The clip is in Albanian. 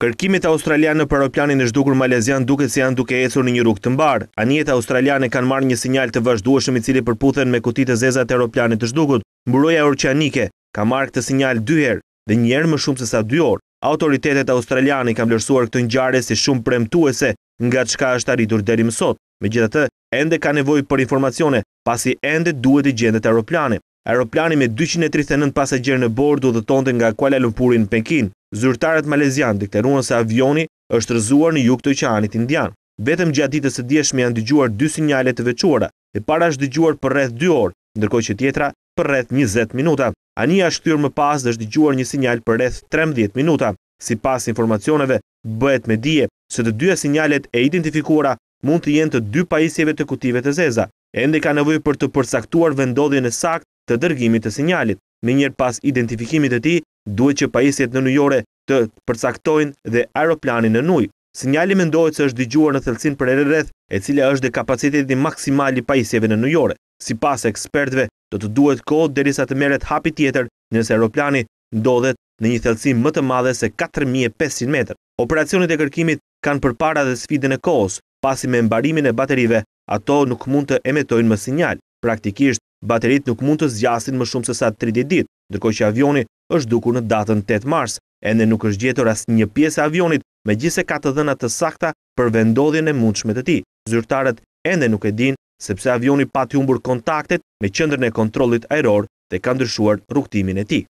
Kërkimet australiane në paraplanin e zhdukur malezian duke se janë duke ecur në një rrugë të mbarë. Anijet australiane kanë marrë një sinjal të vazhdueshëm i cili përputhen me kutitë të zeza të aeroplanit të zhdukur. Mburoja oqeanike ka marrë këtë sinjal dy herë dhe një herë më shumë se sa dy orë. Autoritetet australiane kanë vlerësuar këtë ngjarje si shumë premtuese nga çka është arritur deri më sot. Megjithatë, ende ka nevojë për informacione, pasi ende duhet të gjendet aeroplani. Aeroplani me 239 pasagjerë në bord udhëtonte nga Kuala Lumpurin në Pekin. Zyrtarët malezian dikteruan se avioni është rëzuar në juk të qanit indian. Vetëm gjatë ditës e djeshme janë dëgjuar dy sinjale të veçuara, e para është dëgjuar për rreth 2 orë, ndërkohë që tjetra për rreth 20 minuta. Anija është kthyer më pas dhe është dëgjuar një sinjal për rreth 13 minuta. Sipas informacioneve, bëhet me dije se të dyja sinjalet e identifikuara mund të jenë të dy pajisjeve të kutive të zeza. Ende ka nevojë për të përcaktuar vendodhjen e saktë të dërgimit të sinjalit. Me njërë pas identifikimit të ti, duhet që pajisjet në nujore të përcaktojnë dhe aeroplanin në nuj. Sinjali mendohet se është digjuar në thelsin për e rrëth, e cilja është dhe kapacitetin maksimali pajisjeve në nujore. Si pas ekspertve, do të duhet kohë derisa të meret hapi tjetër nëse aeroplani ndodhet në një thelsin më të madhe se 4500 meter. Operacionit e kërkimit kanë përpara dhe sfidën e kohës, pasi me mbarimin e baterive, ato nuk mund të emetojnë më sinjal. Praktikisht, baterit nuk mund të zgjasin më shumë se sa 30 ditë, ndërkohë që avioni është duku në datën 8 mars, ende nuk është gjetur asë një piesë avionit me gjise ka të dhenat të sakta për vendodhjen e mundshme të ti. Zyrtarët ende nuk e din sepse avioni pati umbur kontaktet me qëndrën e kontrolit aeror dhe ka ndryshuar rukëtimin e ti.